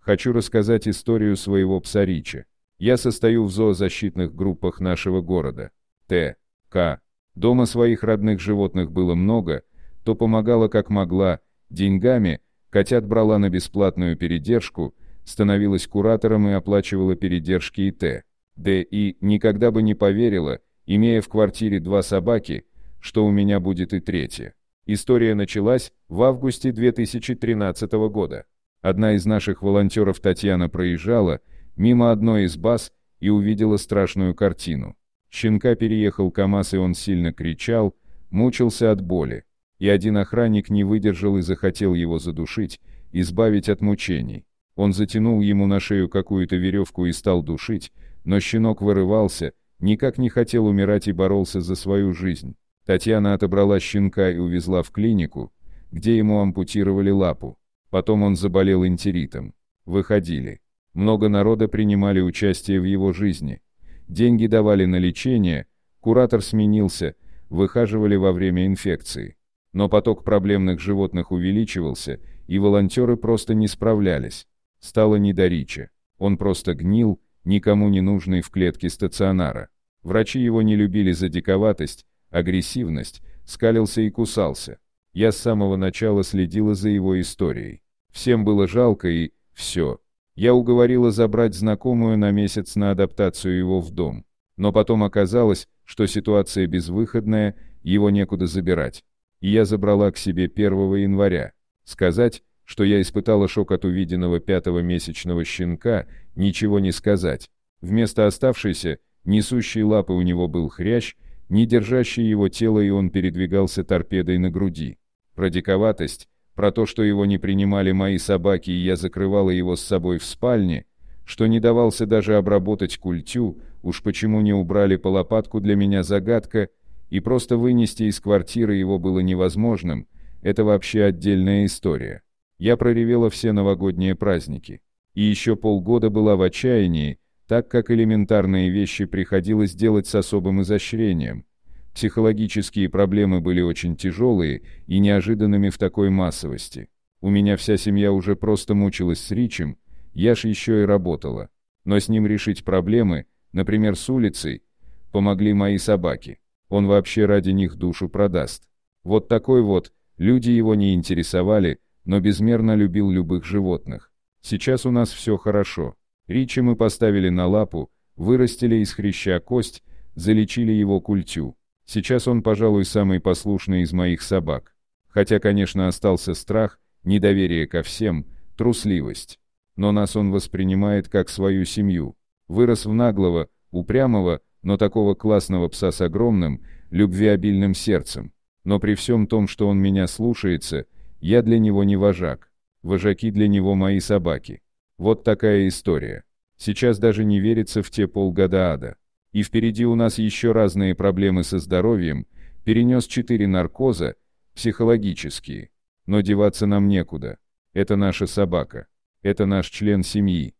Хочу рассказать историю своего пса Ричи. Я состою в зоозащитных группах нашего города. Т. К. Дома своих родных животных было много, то помогала как могла, деньгами, котят брала на бесплатную передержку, становилась куратором и оплачивала передержки и Т. Д. И никогда бы не поверила, Имея в квартире два собаки, что у меня будет и третья. История началась в августе 2013 года. Одна из наших волонтеров Татьяна проезжала мимо одной из баз и увидела страшную картину. Щенка переехал КамАЗ и он сильно кричал, мучился от боли. И один охранник не выдержал и захотел его задушить, избавить от мучений. Он затянул ему на шею какую-то веревку и стал душить, но щенок вырывался, Никак не хотел умирать и боролся за свою жизнь. Татьяна отобрала щенка и увезла в клинику, где ему ампутировали лапу. Потом он заболел интеритом. Выходили. Много народа принимали участие в его жизни. Деньги давали на лечение, куратор сменился, выхаживали во время инфекции. Но поток проблемных животных увеличивался, и волонтеры просто не справлялись. Стало не до Ричи. Он просто гнил, никому не нужный в клетке стационара. Врачи его не любили за диковатость, агрессивность, скалился и кусался. Я с самого начала следила за его историей. Всем было жалко и... все. Я уговорила забрать знакомую на месяц на адаптацию его в дом. Но потом оказалось, что ситуация безвыходная, его некуда забирать. И я забрала к себе 1 января. Сказать, что я испытала шок от увиденного пятого месячного щенка, ничего не сказать. Вместо оставшейся, несущей лапы у него был хрящ, не держащий его тело, и он передвигался торпедой на груди. Про диковатость, про то, что его не принимали мои собаки, и я закрывала его с собой в спальне, что не давался даже обработать культю, уж почему не убрали по лопатку для меня загадка, и просто вынести из квартиры его было невозможным, это вообще отдельная история. Я проревела все новогодние праздники. И еще полгода была в отчаянии, так как элементарные вещи приходилось делать с особым изощрением. Психологические проблемы были очень тяжелые и неожиданными в такой массовости. У меня вся семья уже просто мучилась с Ричем, я ж еще и работала. Но с ним решить проблемы, например, с улицей, помогли мои собаки. Он вообще ради них душу продаст. Вот такой вот, люди его не интересовали, но безмерно любил любых животных. Сейчас у нас все хорошо. Ричи мы поставили на лапу, вырастили из хряща кость, залечили его культю. Сейчас он, пожалуй, самый послушный из моих собак. Хотя, конечно, остался страх, недоверие ко всем, трусливость. Но нас он воспринимает как свою семью. Вырос в наглого, упрямого, но такого классного пса с огромным, любвеобильным сердцем. Но при всем том, что он меня слушается, я для него не вожак. Вожаки для него мои собаки. Вот такая история. Сейчас даже не верится в те полгода ада. И впереди у нас еще разные проблемы со здоровьем, перенес 4 наркоза, психологические. Но деваться нам некуда. Это наша собака. Это наш член семьи.